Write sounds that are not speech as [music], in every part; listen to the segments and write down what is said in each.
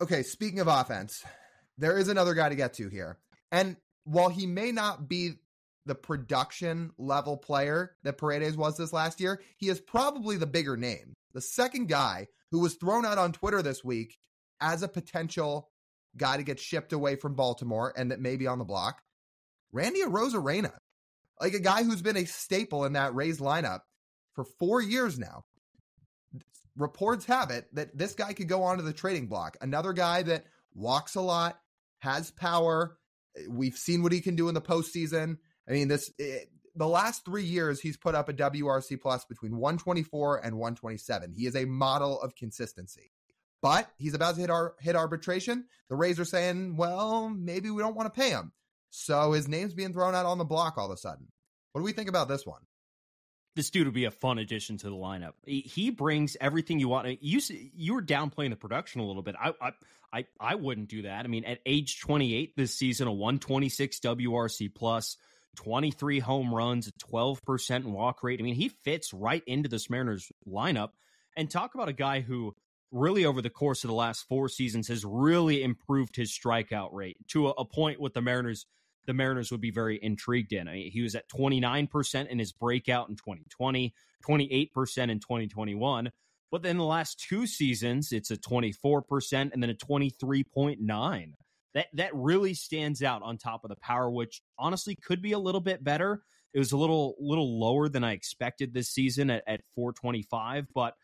okay, speaking of offense, there is another guy to get to here. And while he may not be the production level player that Paredes was this last year, he is probably the bigger name. The second guy who was thrown out on Twitter this week as a potential guy to get shipped away from Baltimore and that may be on the block, Randy Rosarena, like a guy who's been a staple in that Rays lineup for four years now reports have it that this guy could go onto the trading block. Another guy that walks a lot, has power. We've seen what he can do in the postseason. I mean, this it, eh, the last three years he's put up a WRC plus between 124 and 127. He is a model of consistency. But he's about to hit our hit arbitration. The Rays are saying, well, maybe we don't want to pay him. So his name's being thrown out on the block all of a sudden. What do we think about this one? this dude would be a fun addition to the lineup. He brings everything you want. You you were downplaying the production a little bit. I I I wouldn't do that. I mean, at age 28 this season, a 126 WRC plus, 23 home runs, 12% walk rate. I mean, he fits right into this Mariners lineup. And talk about a guy who really over the course of the last four seasons has really improved his strikeout rate to a, a point with the Mariners the Mariners would be very intrigued in. I mean, he was at 29% in his breakout in 2020, 28% in 2021. But then the last two seasons, it's a 24% and then a 23.9. That that really stands out on top of the power, which honestly could be a little bit better. It was a little little lower than I expected this season at, at 425, but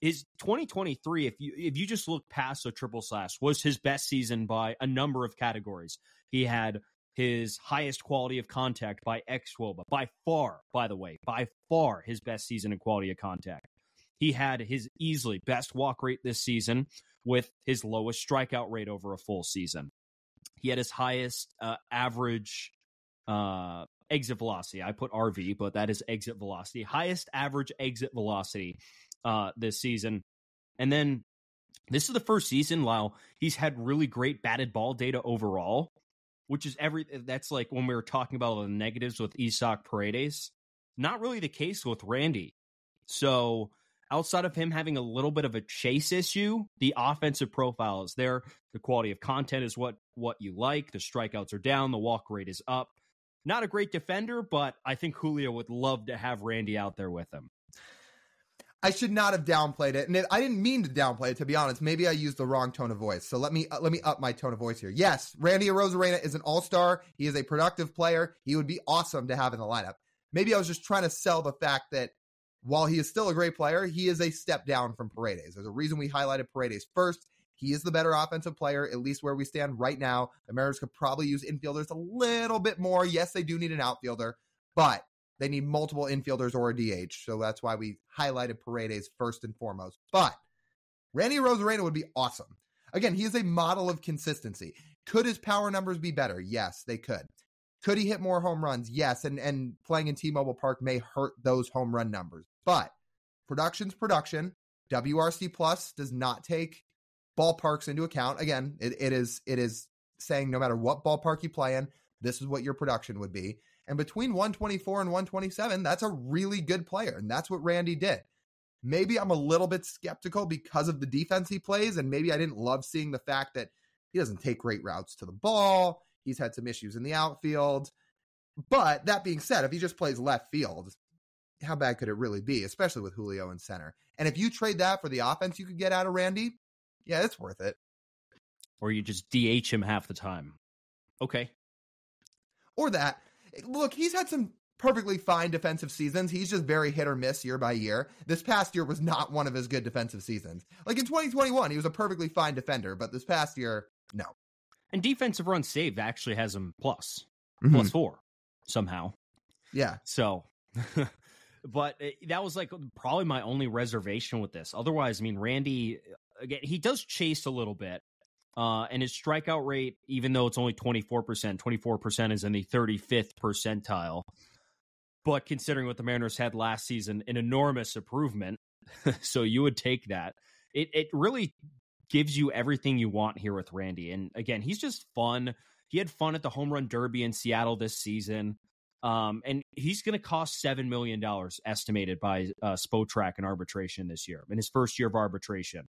his 2023, if you if you just look past the triple slash, was his best season by a number of categories. He had his highest quality of contact by ex Woba. By far, by the way, by far his best season in quality of contact. He had his easily best walk rate this season with his lowest strikeout rate over a full season. He had his highest uh, average uh, exit velocity. I put RV, but that is exit velocity. Highest average exit velocity uh, this season. And then this is the first season, Lyle, he's had really great batted ball data overall which is every eh, that's like when we were talking about all the negatives with Isak Paredes. Not really the case with Randy. So outside of him having a little bit of a chase issue, the offensive profile is there. The quality of content is what what you like. The strikeouts are down. The walk rate is up. Not a great defender, but I think Julio would love to have Randy out there with him. I should not have downplayed it, and it, I didn't mean to downplay it. To be honest, maybe I used the wrong tone of voice. So let me uh, let me up my tone of voice here. Yes, Randy Arosarena is an all star. He is a productive player. He would be awesome to have in the lineup. Maybe I was just trying to sell the fact that while he is still a great player, he is a step down from Paredes. There's a reason we highlighted Paredes first. He is the better offensive player, at least where we stand right now. The Mariners could probably use infielders a little bit more. Yes, they do need an outfielder, but they need multiple infielders or a DH. So that's why we highlighted Paredes first and foremost. But Randy Rosarena would be awesome. Again, he is a model of consistency. Could his power numbers be better? Yes, they could. Could he hit more home runs? Yes, and and playing in T-Mobile Park may hurt those home run numbers. But production's production. WRC Plus does not take ballparks into account. Again, it, it is it is saying no matter what ballpark you play in, this is what your production would be. And between 124 and 127, that's a really good player. And that's what Randy did. Maybe I'm a little bit skeptical because of the defense he plays. And maybe I didn't love seeing the fact that he doesn't take great routes to the ball. He's had some issues in the outfield. But that being said, if he just plays left field, how bad could it really be, especially with Julio in center? And if you trade that for the offense you could get out of Randy, yeah, it's worth it. Or you just DH him half the time. Okay or that. Look, he's had some perfectly fine defensive seasons. He's just very hit or miss year by year. This past year was not one of his good defensive seasons. Like in 2021, he was a perfectly fine defender, but this past year, no. And defensive run saved actually has him plus, mm-hmm. plus four somehow. Yeah. So, [laughs] but eh, that was like probably my only reservation with this. Otherwise, I mean, Randy, again, he does chase a little bit, uh, and his strikeout rate, even though it's only 24%, 24% is in the 35th percentile. But considering what the Mariners had last season, an enormous improvement. [laughs] so you would take that. It, it really gives you everything you want here with Randy. And again, he's just fun. He had fun at the home run derby in Seattle this season. Um, and he's going to cost $7 million estimated by uh, Spotrack in arbitration this year, in his first year of arbitration.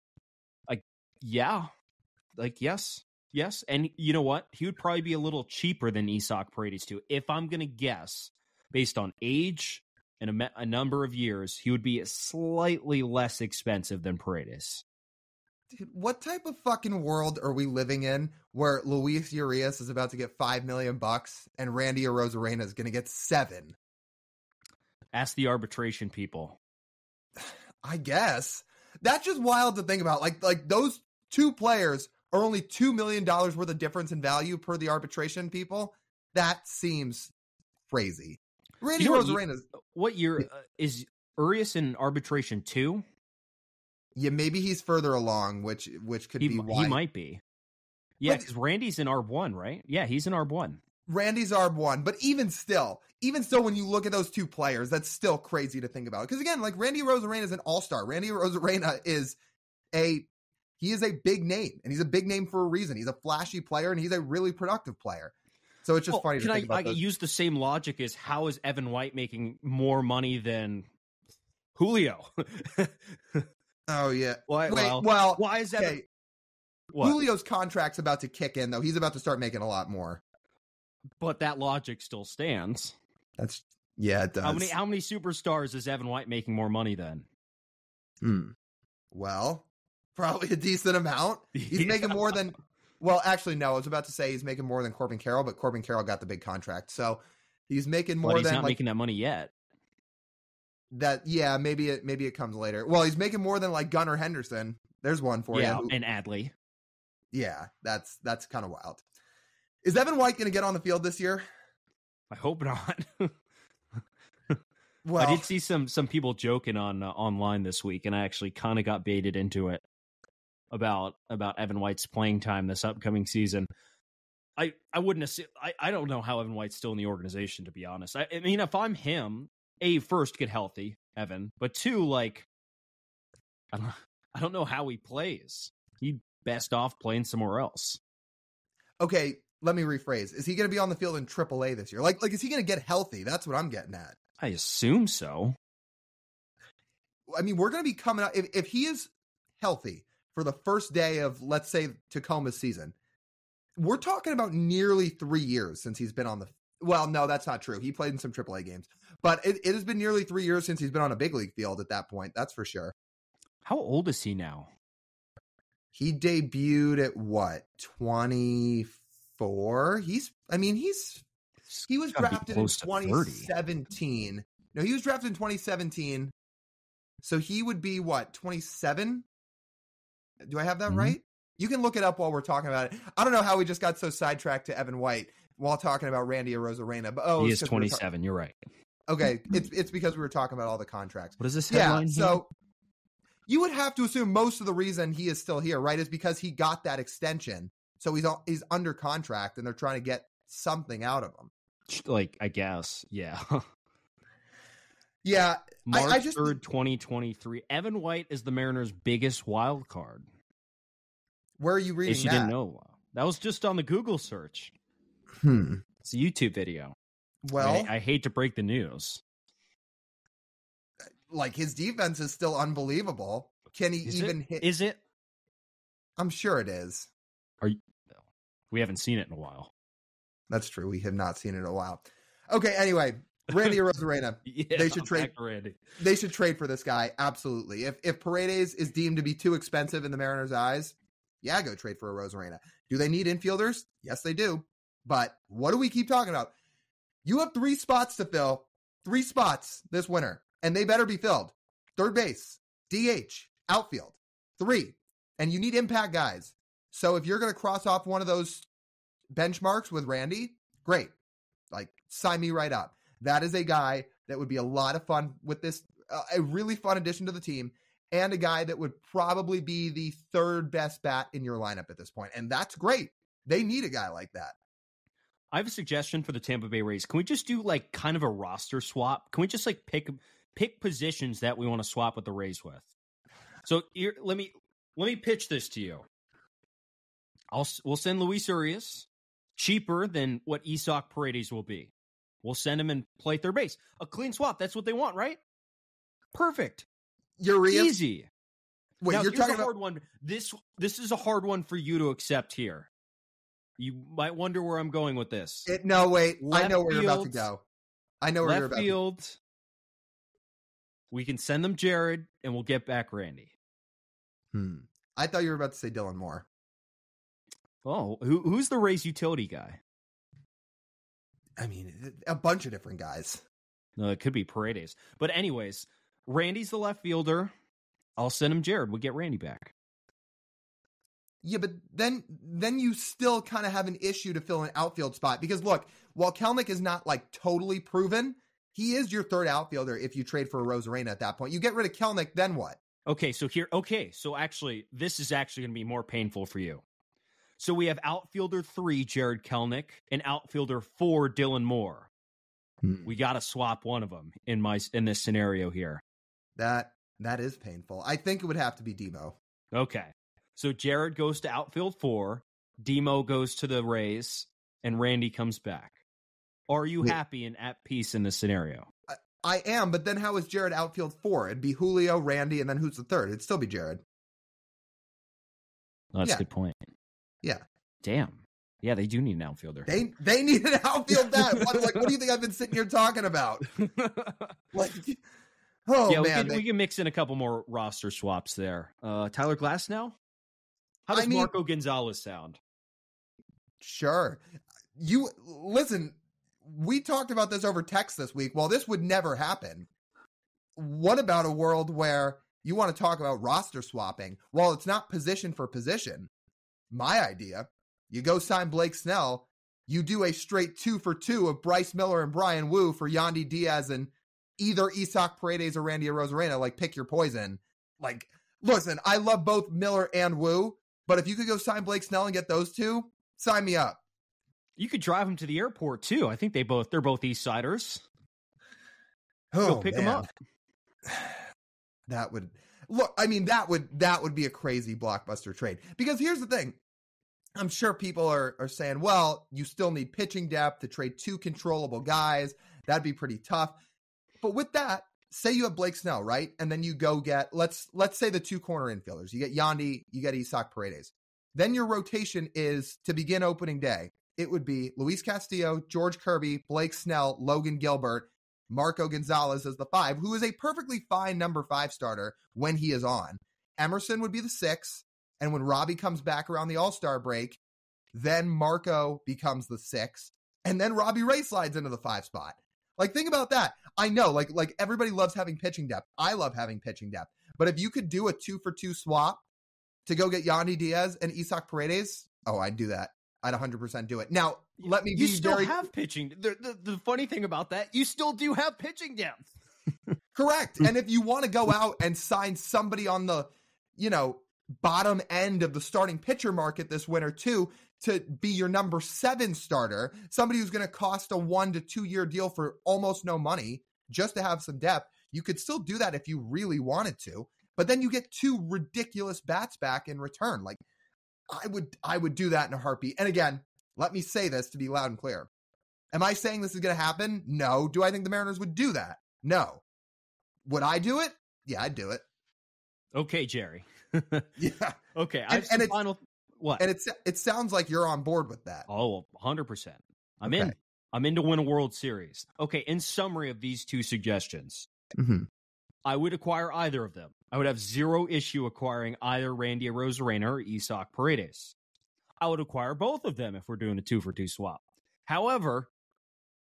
Like, yeah, like yes, yes, and you know what? He would probably be a little cheaper than Isak Paredes too. If I'm going to guess, based on age and a, a, number of years, he would be slightly less expensive than Paredes. Dude, what type of fucking world are we living in where Luis Urias is about to get five million bucks and Randy Rosarena is going to get seven? Ask the arbitration people. [sighs] I guess that's just wild to think about. Like, like those two players or only $2 million worth of difference in value per the arbitration people, that seems crazy. Randy you know uh, What year uh, is Urias in arbitration too? Yeah, maybe he's further along, which which could he, be why. He might be. Yeah, because Randy's in ARB one, right? Yeah, he's in ARB one. Randy's ARB one, but even still, even still, when you look at those two players, that's still crazy to think about. Because again, like Randy Rosarena is an all star. Randy Rosarena is a he is a big name and he's a big name for a reason. He's a flashy player and he's a really productive player. So it's just well, funny. Can I, I use the same logic as how is Evan White making more money than Julio? [laughs] oh yeah. Why, Wait, well, well, why is that? Okay. Julio's contract's about to kick in though. He's about to start making a lot more. But that logic still stands. That's yeah, it does. How many how many superstars is Evan White making more money than? Hmm. Well, probably a decent amount. He's yeah. making more than. Well, actually, no. I was about to say he's making more than Corbin Carroll, but Corbin Carroll got the big contract, so he's making more. But he's than, not like, making that money yet. That yeah, maybe it maybe it comes later. Well, he's making more than like Gunnar Henderson. There's one for yeah, you. Yeah, and Adley. Yeah, that's that's kind of wild. Is Evan White going to get on the field this year? I hope not. well, [laughs] I did see some some people joking on uh, online this week, and I actually kind of got baited into it about about Evan White's playing time this upcoming season. I I wouldn't assume, I I don't know how Evan White's still in the organization to be honest. I, I mean, if I'm him, a first get healthy, Evan, but two like I don't I don't know how he plays. He'd best off playing somewhere else. Okay, let me rephrase. Is he going to be on the field in AAA this year? Like like is he going to get healthy? That's what I'm getting at. I assume so. I mean, we're going to be coming up if, if he is healthy for the first day of, let's say, Tacoma's season. We're talking about nearly three years since he's been on the. Well, no, that's not true. He played in some AAA games, but it, it has been nearly three years since he's been on a big league field at that point. That's for sure. How old is he now? He debuted at what, 24? He's, I mean, he's, he was drafted in 2017. No, he was drafted in 2017. So he would be what, 27 do I have that mm-hmm. right? You can look it up while we're talking about it. I don't know how we just got so sidetracked to Evan White while talking about Randy or Rosarena, but oh, he is 27. We ta- you're right. Okay, it's it's because we were talking about all the contracts. What is this headline? Yeah, so you would have to assume most of the reason he is still here, right, is because he got that extension. So he's all, he's under contract, and they're trying to get something out of him. Like I guess, yeah. [laughs] Yeah, March 3rd, 2023. Evan White is the Mariners' biggest wild card. Where are you reading if you that? didn't know. Uh, that was just on the Google search. Hmm. It's a YouTube video. Well, I, I hate to break the news. Uh, like his defense is still unbelievable. Can he is even it, hit? Is it? I'm sure it is. Are you, we haven't seen it in a while. That's true. We have not seen it in a while. Okay. Anyway, Randy [laughs] Rosarena. yeah, they should I'm trade for Randy. They should trade for this guy. Absolutely. If if Paredes is deemed to be too expensive in the Mariners' eyes, yeah, go trade for a Rosarena. Do they need infielders? Yes, they do. But what do we keep talking about? You have three spots to fill, three spots this winter, and they better be filled. Third base, DH, outfield, three. And you need impact guys. So if you're going to cross off one of those benchmarks with Randy, great. Like, sign me right up. That is a guy that would be a lot of fun with this, uh, a really fun addition to the team, and a guy that would probably be the third best bat in your lineup at this point. And that's great. They need a guy like that. I have a suggestion for the Tampa Bay Rays. Can we just do like kind of a roster swap? Can we just like pick pick positions that we want to swap with the Rays with? So here, let me let me pitch this to you. I'll we'll send Luis Urias cheaper than what Esoc Paredes will be. We'll send him and play third base. A clean swap. That's what they want, right? Perfect. Easy. Wait, now, you're talking hard one. This this is a hard one for you to accept here. You might wonder where I'm going with this. It, no, wait. Left I know where field, you're about to go. I know where left you're about field, to go. We can send them Jared and we'll get back Randy. Hmm. I thought you were about to say Dylan Moore. Oh, who, who's the Rays utility guy? I mean, a bunch of different guys. No, it could be Paredes. But anyways, Randy's the left fielder. I'll send him Jared. we get Randy back. Yeah, but then then you still kind of have an issue to fill an outfield spot because look, while Kelnick is not like totally proven, he is your third outfielder if you trade for a Rosarena at that point. You get rid of Kelnick, then what? Okay, so here okay, so actually this is actually going to be more painful for you. So we have outfielder three, Jared Kelnick, and outfielder four, Dylan Moore. Hmm. We got to swap one of them in my in this scenario here. That that is painful. I think it would have to be Demo. Okay, so Jared goes to outfield four, Demo goes to the Rays, and Randy comes back. Are you Wait. happy and at peace in this scenario? I, I am, but then how is Jared outfield four? It'd be Julio, Randy, and then who's the third? It'd still be Jared. that's yeah. a good point. Yeah. Damn. Yeah, they do need an outfielder. They they need an outfield that. like, what do you [laughs] think I've been sitting here talking about? [laughs] like, oh yeah, man, we can, they... we can, mix in a couple more roster swaps there. Uh, Tyler Glass now. How does I mean, Marco Gonzalez sound? Sure. You listen. We talked about this over text this week. Well, this would never happen. What about a world where you want to talk about roster swapping? Well, it's not position for position my idea. You go sign Blake Snell. You do a straight two for two of Bryce Miller and Brian Wu for Yandy Diaz and either Isak Paredes or Randy Rosarena. Like, pick your poison. Like, listen, I love both Miller and Wu, but if you could go sign Blake Snell and get those two, sign me up. You could drive them to the airport too. I think they both they're both East Siders. Oh, go pick man. them up. [sighs] That would look, I mean that would that would be a crazy blockbuster trade. Because here's the thing. I'm sure people are are saying, well, you still need pitching depth to trade two controllable guys. That'd be pretty tough. But with that, say you have Blake Snell, right? And then you go get let's let's say the two corner infielders. You get Yandi, you get Isak Paredes. Then your rotation is to begin opening day. It would be Luis Castillo, George Kirby, Blake Snell, Logan Gilbert, Marco Gonzalez as the five, who is a perfectly fine number five starter when he is on. Emerson would be the six. And when Robbie comes back around the All Star break, then Marco becomes the six. And then Robbie Ray slides into the five spot. Like, think about that. I know, like, like everybody loves having pitching depth. I love having pitching depth. But if you could do a two for two swap to go get Yandy Diaz and Isak Paredes, oh, I'd do that. I'd 100% do it. Now, let me. You still very... have pitching. The, the, the funny thing about that, you still do have pitching depth. [laughs] Correct. and if you want to go out and sign somebody on the, you know, bottom end of the starting pitcher market this winter too to be your number seven starter, somebody who's going to cost a one to two year deal for almost no money just to have some depth. You could still do that if you really wanted to, but then you get two ridiculous bats back in return. Like I would I would do that in a heartbeat. And again, let me say this to be loud and clear. Am I saying this is going to happen? No. Do I think the Mariners would do that? No. Would I do it? Yeah, I'd do it. Okay, Jerry. [laughs] yeah. Okay. I and, and it's, final what? And it's it sounds like you're on board with that. Oh, 100%. I'm okay. in. I'm in to win a World Series. Okay, in summary of these two suggestions. Mm-hmm. I would acquire either of them. I would have zero issue acquiring either Randy Rosarena or Isak Paredes. I would acquire both of them if we're doing a two for two swap. However,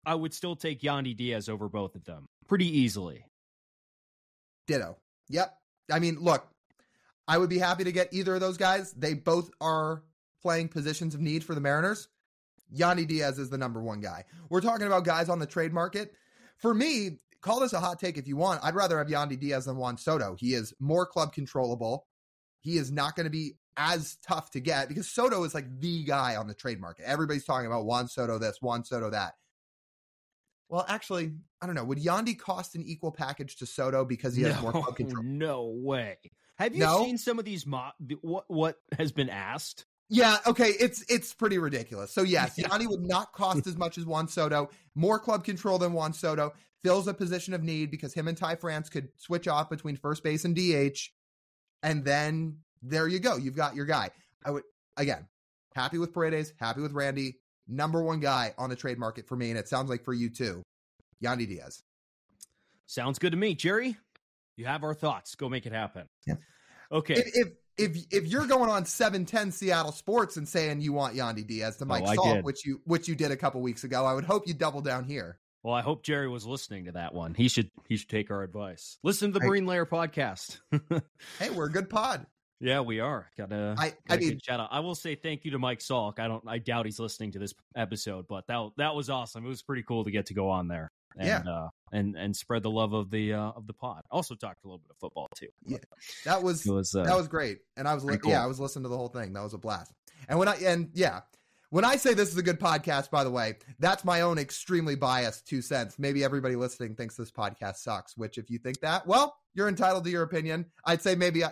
I would still take Yandy Diaz over both of them pretty easily. Ditto. Yep. I mean, look, I would be happy to get either of those guys. They both are playing positions of need for the Mariners. Yandy Diaz is the number one guy. We're talking about guys on the trade market. For me, call this a hot take if you want. I'd rather have Yandy Diaz than Juan Soto. He is more club controllable. He is not going to be as tough to get because Soto is like the guy on the trade market. Everybody's talking about Juan Soto this, Juan Soto that. Well, actually, I don't know. Would Yandy cost an equal package to Soto because he has no, more club control? [laughs] No way. Have you no? seen some of these mo- what what has been asked? Yeah, okay, it's it's pretty ridiculous. So yes, Yanni would not cost as much as Juan Soto, more club control than Juan Soto, fills a position of need because him and Ty France could switch off between first base and DH, and then there you go, you've got your guy. I would again, happy with Paredes, happy with Randy, number one guy on the trade market for me, and it sounds like for you too, Yanni Diaz. Sounds good to me, Jerry. You have our thoughts. Go make it happen. Yeah. Okay. if, if if if you're going on 710 Seattle Sports and saying you want Yandy Diaz to oh, Mike oh, Salt, which you which you did a couple weeks ago, I would hope you double down here. Well, I hope Jerry was listening to that one. He should he should take our advice. Listen to the Marine Layer podcast. [laughs] hey, we're a good pod. Yeah, we are. Got a I, got I mean, shout out. I will say thank you to Mike Salk. I don't I doubt he's listening to this episode, but that that was awesome. It was pretty cool to get to go on there and, yeah. Uh, and and spread the love of the uh, of the pod. Also talked a little bit of football too. Yeah, that was, was uh, that was great. And I was like, cool. yeah, I was listening to the whole thing. That was a blast. And when I and yeah, when I say this is a good podcast, by the way, that's my own extremely biased two cents. Maybe everybody listening thinks this podcast sucks, which if you think that, well, you're entitled to your opinion. I'd say maybe, uh,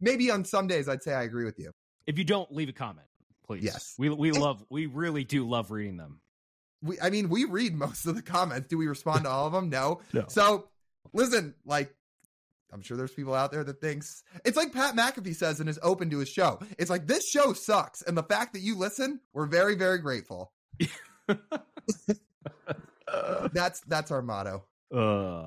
maybe on some days I'd say I agree with you. If you don't, leave a comment, please. Yes. We, we love, we really do love reading them we I mean we read most of the comments. Do we respond to [laughs] all of them? No. no. So listen, like I'm sure there's people out there that thinks it's like Pat McAfee says and is open to his show. It's like this show sucks, and the fact that you listen, we're very very grateful. [laughs] that's that's our motto. Uh.